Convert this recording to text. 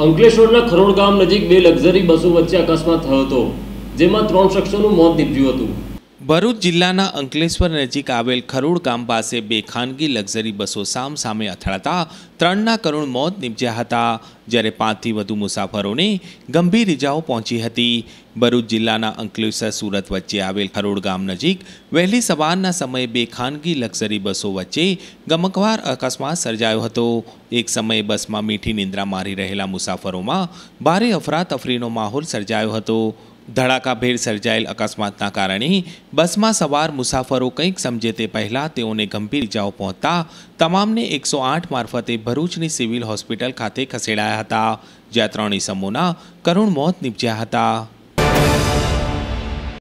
અંકલેશ્વરના ખરોડ ગામ નજીક બે લક્ઝરી બસો વચ્ચે અકસ્માત થયો હતો જેમાં ત્રણ શખ્સોનું મોત નીપજ્યું હતું ભરૂચ જિલ્લાના અંકલેશ્વર નજીક આવેલ ખરોડ ગામ પાસે બે ખાનગી લક્ઝરી બસો સામ સામે અથડાતા ત્રણના કરુણ મોત નીપજ્યા હતા જ્યારે પાંચથી વધુ મુસાફરોને ગંભીર ઇજાઓ પહોંચી હતી ભરૂચ જિલ્લાના અંકલેશ્વર સુરત વચ્ચે આવેલ ખરોડ ગામ નજીક વહેલી સવારના સમયે બે ખાનગી લક્ઝરી બસો વચ્ચે ગમકવાર અકસ્માત સર્જાયો હતો એક સમયે બસમાં મીઠી નિંદ્રા મારી રહેલા મુસાફરોમાં ભારે અફરાતફરીનો માહોલ સર્જાયો હતો ધડાકાભેર સર્જાયેલ અકસ્માતના કારણે બસમાં સવાર મુસાફરો કંઈક સમજે તે પહેલાં તેઓને ગંભીર ઇજાઓ પહોંચતા તમામને એકસો આઠ મારફતે ભરૂચની સિવિલ હોસ્પિટલ ખાતે ખસેડાયા હતા જ્યાં ત્રણ ઇસમોના કરુણ મોત નીપજ્યા હતા